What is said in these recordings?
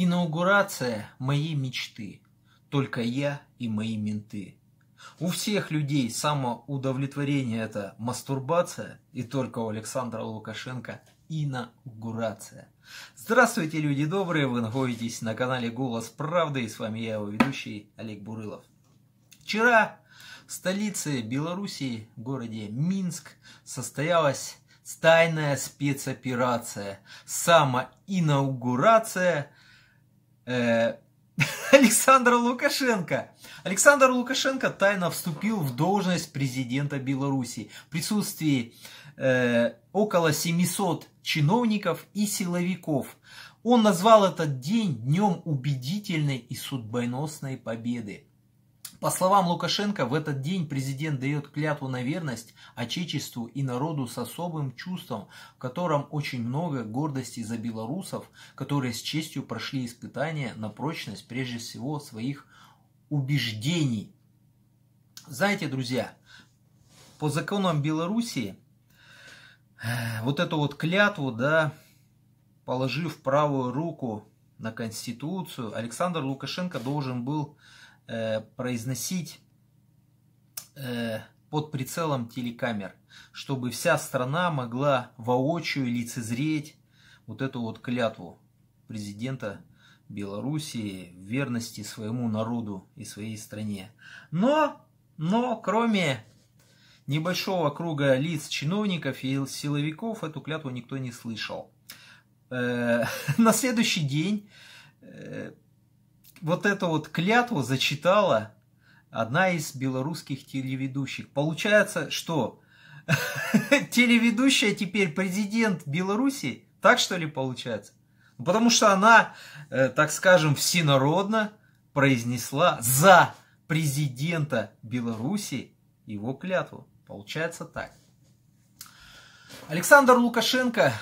Инаугурация моей мечты. Только я и мои менты. У всех людей самоудовлетворение – это мастурбация, и только у Александра Лукашенко инаугурация. Здравствуйте, люди добрые! Вы находитесь на канале «Голос правды» и с вами я, его ведущий Олег Бурылов. Вчера в столице Белоруссии, городе Минск, состоялась тайная спецоперация, самоинаугурация Э, Александра Лукашенко. Александр Лукашенко тайно вступил в должность президента Беларуси в присутствии э, около 700 чиновников и силовиков. Он назвал этот день днем убедительной и судьбоносной победы. По словам Лукашенко, в этот день президент дает клятву на верность Отечеству и народу с особым чувством, в котором очень много гордости за белорусов, которые с честью прошли испытания на прочность прежде всего своих убеждений. Знаете, друзья, по законам Белоруссии э, вот эту вот клятву, да, положив правую руку на Конституцию, Александр Лукашенко должен был Э, произносить э, под прицелом телекамер, чтобы вся страна могла воочию лицезреть вот эту вот клятву президента Белоруссии в верности своему народу и своей стране. Но, но кроме небольшого круга лиц чиновников и силовиков эту клятву никто не слышал. Э, на следующий день вот эту вот клятву зачитала одна из белорусских телеведущих. Получается, что телеведущая теперь президент Беларуси, так что ли получается? Ну, потому что она, э, так скажем, всенародно произнесла за президента Беларуси его клятву. Получается так. Александр Лукашенко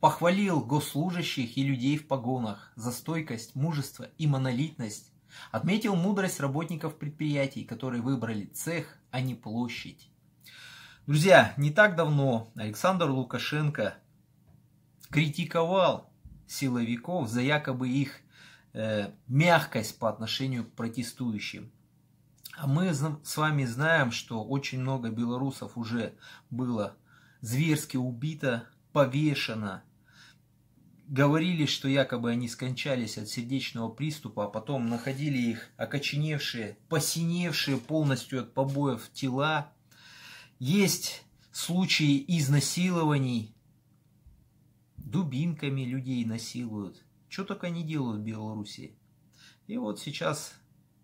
Похвалил госслужащих и людей в погонах за стойкость, мужество и монолитность. Отметил мудрость работников предприятий, которые выбрали цех, а не площадь. Друзья, не так давно Александр Лукашенко критиковал силовиков за якобы их э, мягкость по отношению к протестующим. А мы с вами знаем, что очень много белорусов уже было зверски убито, повешено, говорили, что якобы они скончались от сердечного приступа, а потом находили их окоченевшие, посиневшие полностью от побоев тела. Есть случаи изнасилований. Дубинками людей насилуют. Что только не делают в Беларуси. И вот сейчас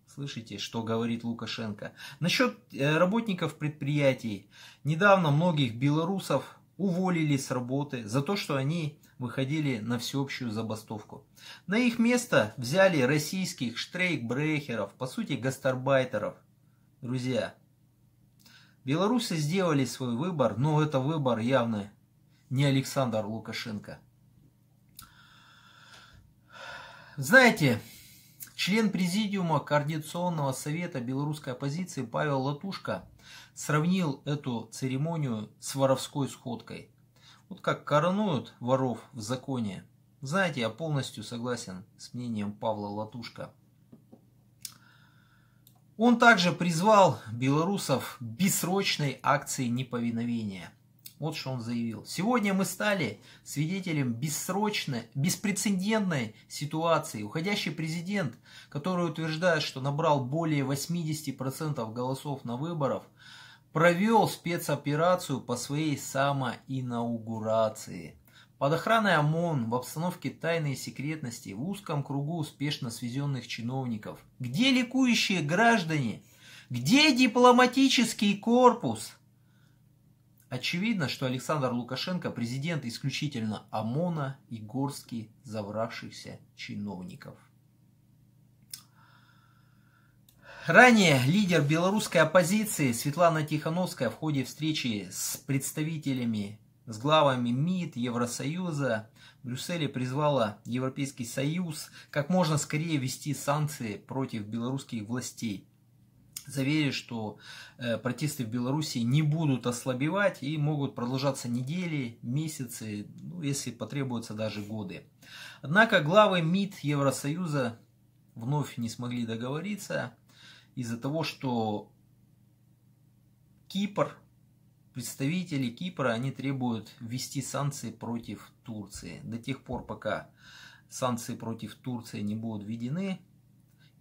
слышите, что говорит Лукашенко. Насчет э, работников предприятий. Недавно многих белорусов уволили с работы за то, что они выходили на всеобщую забастовку. На их место взяли российских штрейкбрехеров, по сути гастарбайтеров. Друзья, белорусы сделали свой выбор, но это выбор явно не Александр Лукашенко. Знаете, Член президиума Координационного совета белорусской оппозиции Павел Латушка сравнил эту церемонию с воровской сходкой. Вот как коронуют воров в законе. Знаете, я полностью согласен с мнением Павла Латушка. Он также призвал белорусов к бессрочной акции неповиновения – вот что он заявил. Сегодня мы стали свидетелем бессрочной, беспрецедентной ситуации. Уходящий президент, который утверждает, что набрал более 80% голосов на выборах, провел спецоперацию по своей самоинаугурации. Под охраной ОМОН в обстановке тайной секретности в узком кругу успешно свезенных чиновников. Где ликующие граждане? Где дипломатический корпус? Очевидно, что Александр Лукашенко президент исключительно ОМОНа и горстки завравшихся чиновников. Ранее лидер белорусской оппозиции Светлана Тихановская в ходе встречи с представителями, с главами МИД, Евросоюза, в Брюсселе призвала Европейский Союз как можно скорее ввести санкции против белорусских властей – заверили, что э, протесты в Беларуси не будут ослабевать и могут продолжаться недели, месяцы, ну, если потребуются даже годы. Однако главы МИД Евросоюза вновь не смогли договориться из-за того, что Кипр, представители Кипра, они требуют ввести санкции против Турции. До тех пор, пока санкции против Турции не будут введены,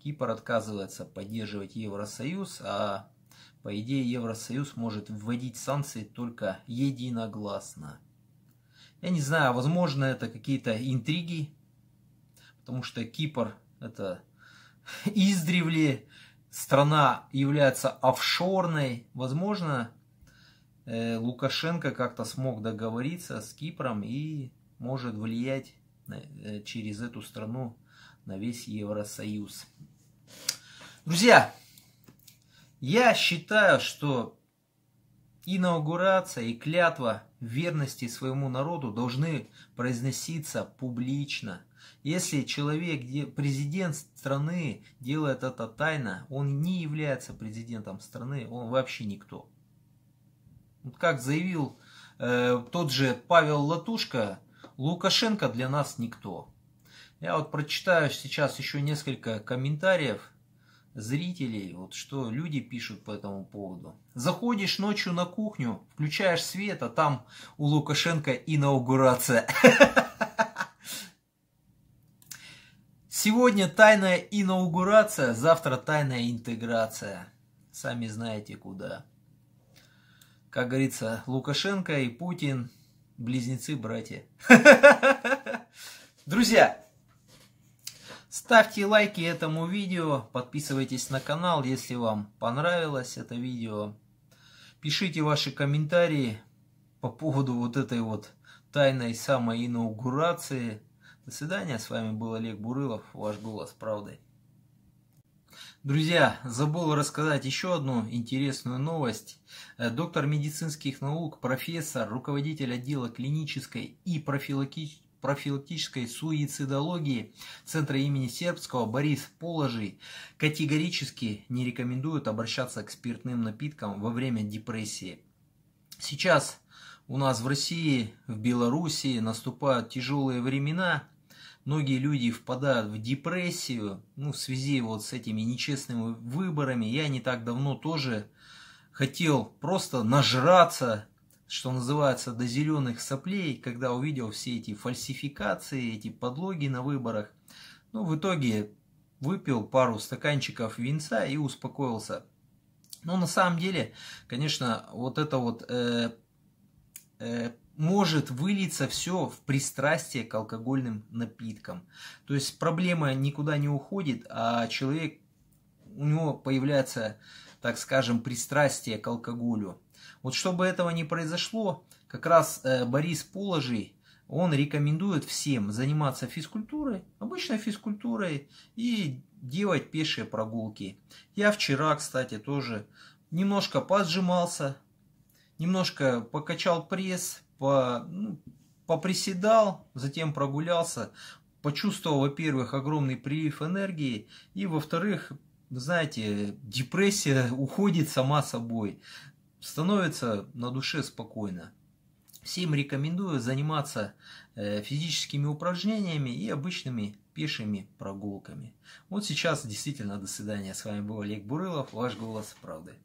Кипр отказывается поддерживать Евросоюз, а по идее Евросоюз может вводить санкции только единогласно. Я не знаю, а возможно это какие-то интриги, потому что Кипр это издревле страна является офшорной. Возможно, э, Лукашенко как-то смог договориться с Кипром и может влиять э, через эту страну на весь Евросоюз. Друзья, я считаю, что инаугурация и клятва верности своему народу должны произноситься публично. Если человек, президент страны делает это тайно, он не является президентом страны, он вообще никто. Вот как заявил э, тот же Павел Латушка, Лукашенко для нас никто. Я вот прочитаю сейчас еще несколько комментариев зрителей, вот что люди пишут по этому поводу. Заходишь ночью на кухню, включаешь свет, а там у Лукашенко инаугурация. Сегодня тайная инаугурация, завтра тайная интеграция. Сами знаете куда. Как говорится, Лукашенко и Путин близнецы-братья. Друзья, Ставьте лайки этому видео, подписывайтесь на канал, если вам понравилось это видео. Пишите ваши комментарии по поводу вот этой вот тайной самой инаугурации. До свидания, с вами был Олег Бурылов, ваш голос правды. Друзья, забыл рассказать еще одну интересную новость. Э, доктор медицинских наук, профессор, руководитель отдела клинической и профилактической профилактической суицидологии Центра имени Сербского Борис Положи категорически не рекомендуют обращаться к спиртным напиткам во время депрессии. Сейчас у нас в России, в Белоруссии наступают тяжелые времена, многие люди впадают в депрессию, ну, в связи вот с этими нечестными выборами. Я не так давно тоже хотел просто нажраться что называется, до зеленых соплей, когда увидел все эти фальсификации, эти подлоги на выборах. Ну, в итоге выпил пару стаканчиков винца и успокоился. Но на самом деле, конечно, вот это вот э, э, может вылиться все в пристрастие к алкогольным напиткам. То есть проблема никуда не уходит, а человек, у него появляется, так скажем, пристрастие к алкоголю. Вот чтобы этого не произошло, как раз э, Борис Положий, он рекомендует всем заниматься физкультурой, обычной физкультурой и делать пешие прогулки. Я вчера, кстати, тоже немножко поджимался, немножко покачал пресс, по, ну, поприседал, затем прогулялся, почувствовал, во-первых, огромный прилив энергии, и, во-вторых, знаете, депрессия уходит сама собой становится на душе спокойно. Всем рекомендую заниматься э, физическими упражнениями и обычными пешими прогулками. Вот сейчас действительно до свидания. С вами был Олег Бурылов, ваш голос правды.